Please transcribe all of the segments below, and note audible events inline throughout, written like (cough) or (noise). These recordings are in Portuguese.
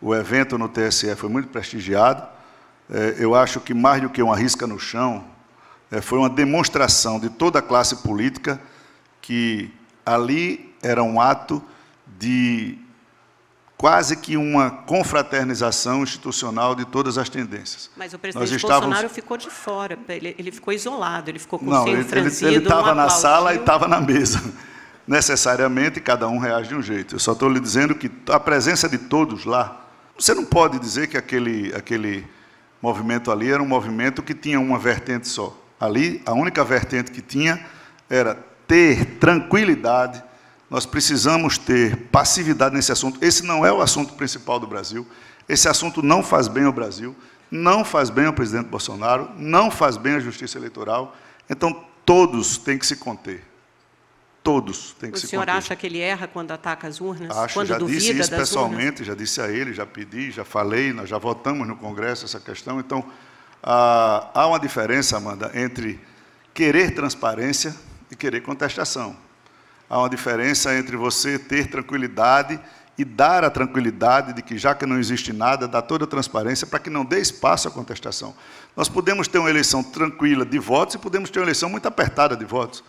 O evento no TSE foi muito prestigiado. É, eu acho que mais do que uma risca no chão, é, foi uma demonstração de toda a classe política que ali era um ato de quase que uma confraternização institucional de todas as tendências. Mas o presidente Nós estávamos... Bolsonaro ficou de fora, ele, ele, ficou isolado, ele ficou com Não, o ele, franzido, ele estava na sala e estava na mesa. (laughs) Necessariamente, cada um reage de um jeito. Eu só estou lhe dizendo que a presença de todos lá você não pode dizer que aquele, aquele movimento ali era um movimento que tinha uma vertente só. Ali, a única vertente que tinha era ter tranquilidade. Nós precisamos ter passividade nesse assunto. Esse não é o assunto principal do Brasil. Esse assunto não faz bem ao Brasil, não faz bem ao presidente Bolsonaro, não faz bem à justiça eleitoral. Então, todos têm que se conter todos têm que o se O senhor acha que ele erra quando ataca as urnas? Acho, quando já disse isso pessoalmente, urnas? já disse a ele, já pedi, já falei, nós já votamos no Congresso essa questão. Então, há uma diferença, Amanda, entre querer transparência e querer contestação. Há uma diferença entre você ter tranquilidade e dar a tranquilidade de que, já que não existe nada, dá toda a transparência para que não dê espaço à contestação. Nós podemos ter uma eleição tranquila de votos e podemos ter uma eleição muito apertada de votos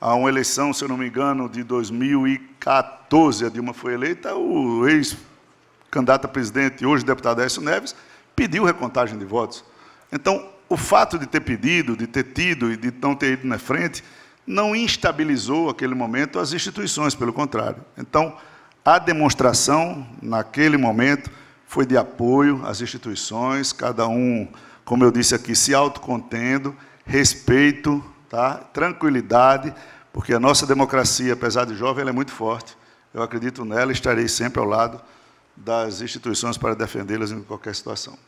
a uma eleição, se eu não me engano, de 2014, a Dilma foi eleita, o ex-candidato a presidente, hoje deputado Aécio Neves, pediu recontagem de votos. Então, o fato de ter pedido, de ter tido e de não ter ido na frente, não instabilizou, aquele momento, as instituições, pelo contrário. Então, a demonstração, naquele momento, foi de apoio às instituições, cada um, como eu disse aqui, se autocontendo, respeito tá? tranquilidade, porque a nossa democracia, apesar de jovem, ela é muito forte. Eu acredito nela e estarei sempre ao lado das instituições para defendê-las em qualquer situação.